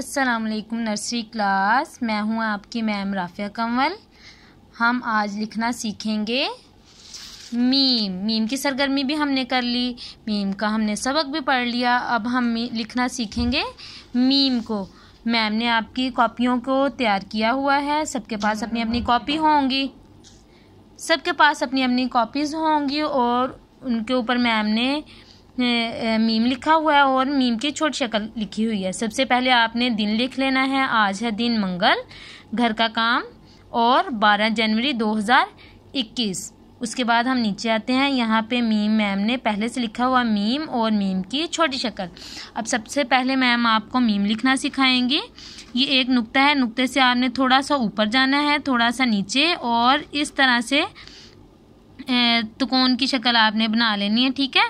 असलकुम nursery class मैं हूँ आपकी मैम राफ़िया कंवल हम आज लिखना सीखेंगे मीम मीम की सरगर्मी भी हमने कर ली मीम का हमने सबक भी पढ़ लिया अब हम लिखना सीखेंगे मीम को मैम ने आपकी कॉपियों को तैयार किया हुआ है सबके पास अपनी अपनी कॉपी होंगी सबके पास अपनी अपनी कॉपीज़ होंगी और उनके ऊपर मैम ने मीम लिखा हुआ है और मीम की छोटी शक्ल लिखी हुई है सबसे पहले आपने दिन लिख लेना है आज है दिन मंगल घर का काम और 12 जनवरी 2021 उसके बाद हम नीचे आते हैं यहाँ पे मीम मैम ने पहले से लिखा हुआ मीम और मीम की छोटी शक्ल अब सबसे पहले मैम आपको मीम लिखना सिखाएंगी ये एक नुक्ता है नुक्ते से आपने थोड़ा सा ऊपर जाना है थोड़ा सा नीचे और इस तरह से तुकोन की शक्ल आपने बना लेनी है ठीक है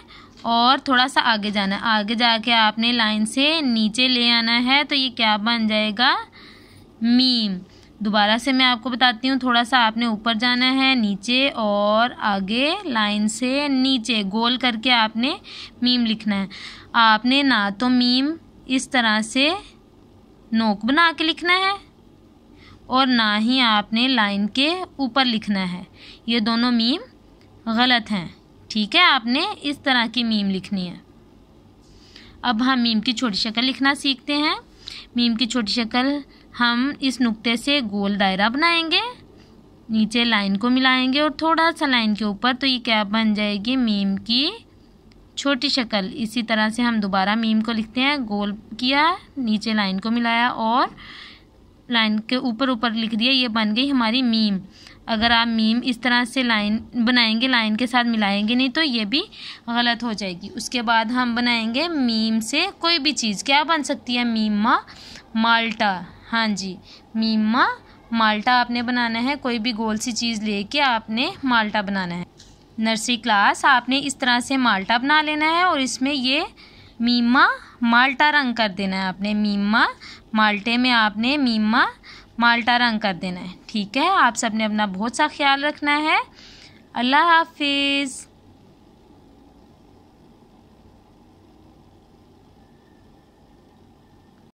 और थोड़ा सा आगे जाना है आगे जाके आपने लाइन से नीचे ले आना है तो ये क्या बन जाएगा मीम दोबारा से मैं आपको बताती हूँ थोड़ा सा आपने ऊपर जाना है नीचे और आगे लाइन से नीचे गोल करके आपने मीम लिखना है आपने ना तो मीम इस तरह से नोक बना के लिखना है और ना ही आपने लाइन के ऊपर लिखना है ये दोनों मीम गलत हैं ठीक है आपने इस तरह की मीम लिखनी है अब हम मीम की छोटी शक्ल लिखना सीखते हैं मीम की छोटी शक्ल हम इस नुक्ते से गोल दायरा बनाएंगे नीचे लाइन को मिलाएंगे और थोड़ा सा लाइन के ऊपर तो ये क्या बन जाएगी मीम की छोटी शक्ल इसी तरह से हम दोबारा मीम को लिखते हैं गोल किया नीचे लाइन को मिलाया और लाइन के ऊपर ऊपर लिख दिया ये बन गई हमारी मीम अगर आप मीम इस तरह से लाइन बनाएंगे लाइन के साथ मिलाएंगे नहीं तो ये भी गलत हो जाएगी उसके बाद हम बनाएंगे मीम से कोई भी चीज़ क्या बन सकती है मीमा माल्टा हाँ जी मीमा माल्टा आपने बनाना है कोई भी गोल सी चीज़ लेके आपने माल्टा बनाना है नर्सरी क्लास आपने इस तरह से माल्टा बना लेना है और इसमें ये मीमा माल्टा रंग कर देना है आपने मीमा माल्टे में आपने मीमा माल्टा रंग कर देना है ठीक है आप सबने अपना बहुत सा ख्याल रखना है अल्लाह हाफिज़